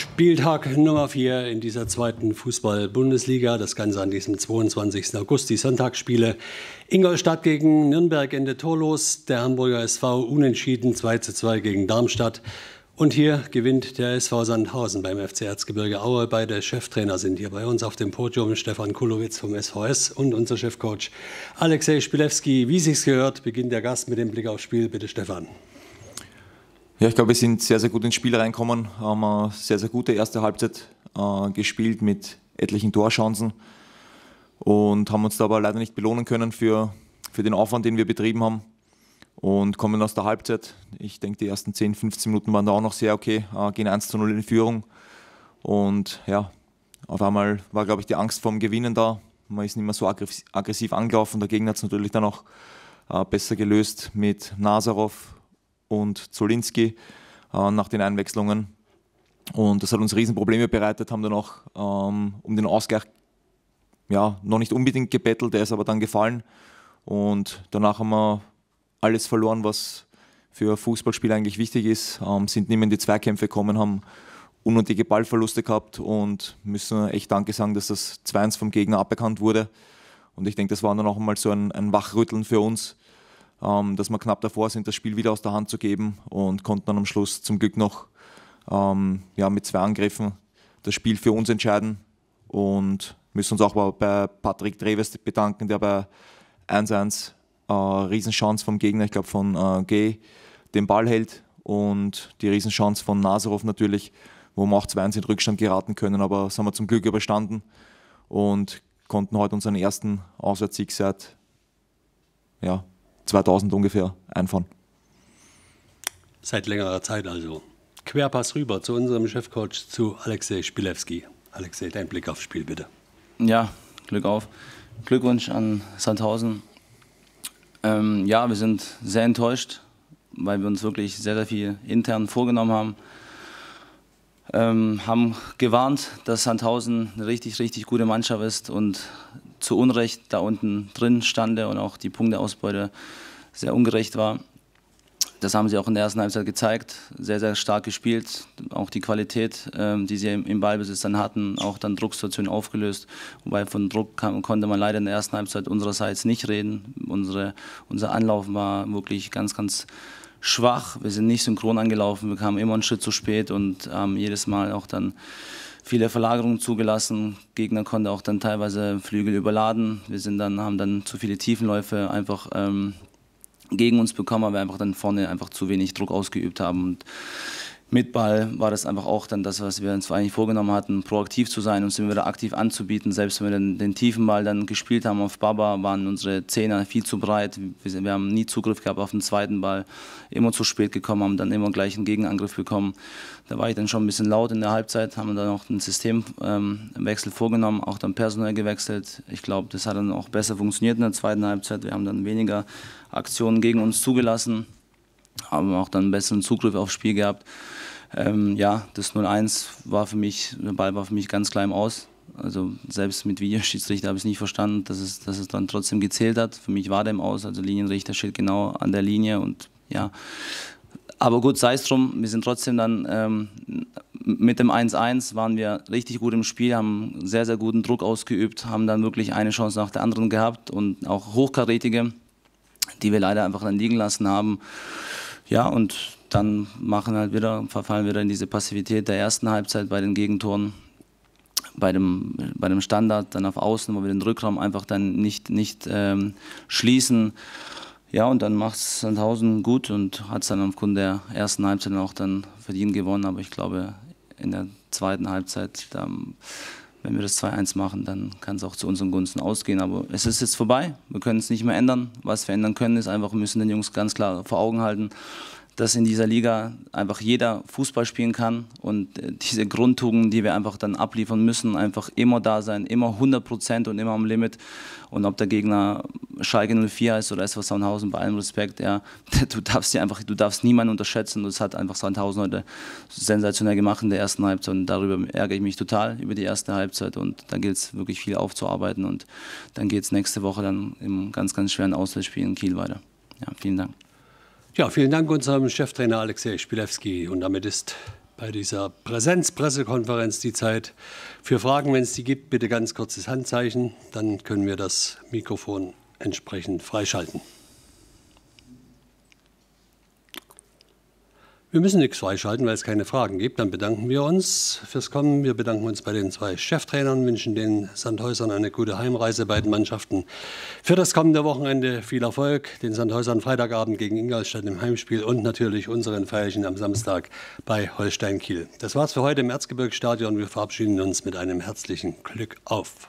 Spieltag Nummer 4 in dieser zweiten Fußball-Bundesliga. Das Ganze an diesem 22. August, die Sonntagsspiele. Ingolstadt gegen Nürnberg Ende torlos. Der Hamburger SV unentschieden zu 2:2 gegen Darmstadt. Und hier gewinnt der SV Sandhausen beim FC Erzgebirge Aue. Beide Cheftrainer sind hier bei uns auf dem Podium. Stefan Kulowitz vom SVS und unser Chefcoach Alexej Spilewski. Wie sich's gehört, beginnt der Gast mit dem Blick aufs Spiel. Bitte, Stefan. Ja, ich glaube, wir sind sehr, sehr gut ins Spiel reinkommen, haben eine sehr, sehr gute erste Halbzeit äh, gespielt mit etlichen Torchancen und haben uns da aber leider nicht belohnen können für, für den Aufwand, den wir betrieben haben und kommen aus der Halbzeit. Ich denke, die ersten 10, 15 Minuten waren da auch noch sehr okay, äh, gehen 1 zu 0 in Führung und ja, auf einmal war, glaube ich, die Angst vorm Gewinnen da. Man ist nicht mehr so aggressiv angelaufen. Der Gegner hat es natürlich dann auch äh, besser gelöst mit Nazarov und Zolinski äh, nach den Einwechslungen. Und das hat uns Riesenprobleme bereitet, haben dann auch ähm, um den Ausgleich ja, noch nicht unbedingt gebettelt, der ist aber dann gefallen. Und danach haben wir alles verloren, was für Fußballspieler eigentlich wichtig ist, ähm, sind nicht mehr in die Zweikämpfe gekommen, haben unnötige Ballverluste gehabt und müssen echt Danke sagen, dass das 2-1 vom Gegner aberkannt wurde. Und ich denke, das war dann auch mal so ein, ein Wachrütteln für uns, ähm, dass wir knapp davor sind, das Spiel wieder aus der Hand zu geben und konnten dann am Schluss zum Glück noch ähm, ja, mit zwei Angriffen das Spiel für uns entscheiden und müssen uns auch bei Patrick Dreves bedanken, der bei 1-1 äh, Riesenchance vom Gegner, ich glaube von äh, G, den Ball hält und die Riesenchance von Nazarov natürlich, wo wir auch 2-1 in Rückstand geraten können, aber das haben wir zum Glück überstanden und konnten heute unseren ersten Auswärtssieg seit ja, 2000 ungefähr einfahren. Seit längerer Zeit also. Querpass rüber zu unserem Chefcoach, zu Alexej Spilewski. Alexej, dein Blick aufs Spiel bitte. Ja, Glück auf. Glückwunsch an Sandhausen. Ähm, ja, wir sind sehr enttäuscht, weil wir uns wirklich sehr, sehr viel intern vorgenommen haben. Ähm, haben gewarnt, dass Sandhausen eine richtig, richtig gute Mannschaft ist und zu Unrecht da unten drin stande und auch die Punkteausbeute sehr ungerecht war. Das haben sie auch in der ersten Halbzeit gezeigt. Sehr, sehr stark gespielt. Auch die Qualität, ähm, die sie im Ballbesitz dann hatten, auch dann Drucksituationen aufgelöst. Wobei von Druck kam, konnte man leider in der ersten Halbzeit unsererseits nicht reden. Unsere, unser Anlauf war wirklich ganz, ganz schwach. Wir sind nicht synchron angelaufen. Wir kamen immer einen Schritt zu spät und haben jedes Mal auch dann viele Verlagerungen zugelassen. Gegner konnte auch dann teilweise Flügel überladen. Wir sind dann, haben dann zu viele Tiefenläufe einfach ähm, gegen uns bekommen, weil wir einfach dann vorne einfach zu wenig Druck ausgeübt haben. Und mit Ball war das einfach auch dann das, was wir uns eigentlich vorgenommen hatten, proaktiv zu sein, uns immer wieder aktiv anzubieten. Selbst wenn wir den, den, tiefen Ball dann gespielt haben auf Baba, waren unsere Zehner viel zu breit. Wir, wir, haben nie Zugriff gehabt auf den zweiten Ball, immer zu spät gekommen, haben dann immer gleich einen Gegenangriff bekommen. Da war ich dann schon ein bisschen laut in der Halbzeit, haben dann auch einen Systemwechsel ähm, vorgenommen, auch dann personell gewechselt. Ich glaube, das hat dann auch besser funktioniert in der zweiten Halbzeit. Wir haben dann weniger Aktionen gegen uns zugelassen haben auch dann besseren Zugriff aufs Spiel gehabt. Ähm, ja, das 0-1 war für mich, der Ball war für mich ganz klein aus. Also selbst mit Videoschiedsrichter habe ich es nicht verstanden, dass es, dass es dann trotzdem gezählt hat. Für mich war der im Aus, also Linienrichter steht genau an der Linie und ja. Aber gut, sei es drum, wir sind trotzdem dann ähm, mit dem 1-1 waren wir richtig gut im Spiel, haben sehr, sehr guten Druck ausgeübt, haben dann wirklich eine Chance nach der anderen gehabt und auch hochkarätige, die wir leider einfach dann liegen lassen haben. Ja, und dann machen halt wieder, verfallen wir wieder in diese Passivität der ersten Halbzeit bei den Gegentoren, bei dem, bei dem Standard, dann auf Außen, wo wir den Rückraum einfach dann nicht, nicht ähm, schließen. Ja, und dann macht es Sandhausen gut und hat es dann aufgrund der ersten Halbzeit auch dann verdient gewonnen. Aber ich glaube, in der zweiten Halbzeit, da wenn wir das 2-1 machen, dann kann es auch zu unseren Gunsten ausgehen. Aber es ist jetzt vorbei. Wir können es nicht mehr ändern. Was wir ändern können, ist einfach, wir müssen den Jungs ganz klar vor Augen halten, dass in dieser Liga einfach jeder Fußball spielen kann und äh, diese Grundtugend, die wir einfach dann abliefern müssen, einfach immer da sein, immer 100 Prozent und immer am Limit. Und ob der Gegner Schalke 04 ist oder SV Sandhausen, bei allem Respekt, ja, du darfst ja einfach, du darfst niemanden unterschätzen. Das hat einfach Sandhausen heute sensationell gemacht in der ersten Halbzeit. Und darüber ärgere ich mich total über die erste Halbzeit. Und da gilt es wirklich viel aufzuarbeiten. Und dann geht es nächste Woche dann im ganz, ganz schweren Auswärtsspiel in Kiel weiter. Ja, vielen Dank. Ja, vielen Dank unserem Cheftrainer Alexej Spilewski. Und damit ist bei dieser Präsenzpressekonferenz die Zeit für Fragen. Wenn es die gibt, bitte ganz kurzes Handzeichen, dann können wir das Mikrofon entsprechend freischalten. Wir müssen nichts freischalten, weil es keine Fragen gibt. Dann bedanken wir uns fürs Kommen. Wir bedanken uns bei den zwei Cheftrainern, wünschen den Sandhäusern eine gute Heimreise, beiden Mannschaften für das kommende Wochenende viel Erfolg. Den Sandhäusern Freitagabend gegen Ingolstadt im Heimspiel und natürlich unseren Feierchen am Samstag bei Holstein Kiel. Das war's für heute im Erzgebirgsstadion. Wir verabschieden uns mit einem herzlichen Glück auf.